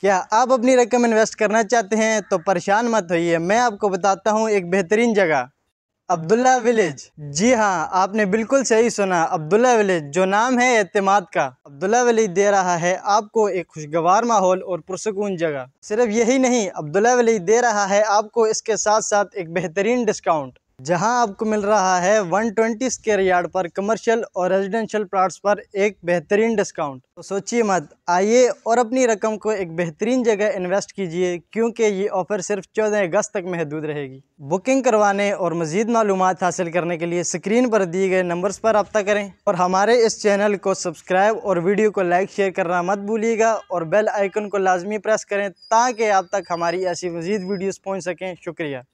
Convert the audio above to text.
क्या आप अपनी रकम इन्वेस्ट करना चाहते हैं तो परेशान मत होइए मैं आपको बताता हूँ एक बेहतरीन जगह अब्दुल्ला विलेज जी हाँ आपने बिल्कुल सही सुना अब्दुल्ला विलेज जो नाम है एतमाद का अब्दुल्ला विलेज दे रहा है आपको एक खुशगवार माहौल और पुरसकून जगह सिर्फ यही नहीं अब्दुल्ला विलेज दे रहा है आपको इसके साथ साथ एक बेहतरीन डिस्काउंट जहां आपको मिल रहा है 120 स्केर यार्ड पर कमर्शियल और रेजिडेंशियल प्लाट्स पर एक बेहतरीन डिस्काउंट तो सोचिए मत आइए और अपनी रकम को एक बेहतरीन जगह इन्वेस्ट कीजिए क्योंकि ये ऑफर सिर्फ 14 अगस्त तक महदूद रहेगी बुकिंग करवाने और मज़ीद मालूम हासिल करने के लिए स्क्रीन पर दिए गए नंबर्स पर रबता करें और हमारे इस चैनल को सब्सक्राइब और वीडियो को लाइक शेयर करना मत भूलिएगा और बेल आइकन को लाजमी प्रेस करें ताकि आप तक हमारी ऐसी मज़ीद वीडियोज़ पहुँच सकें शुक्रिया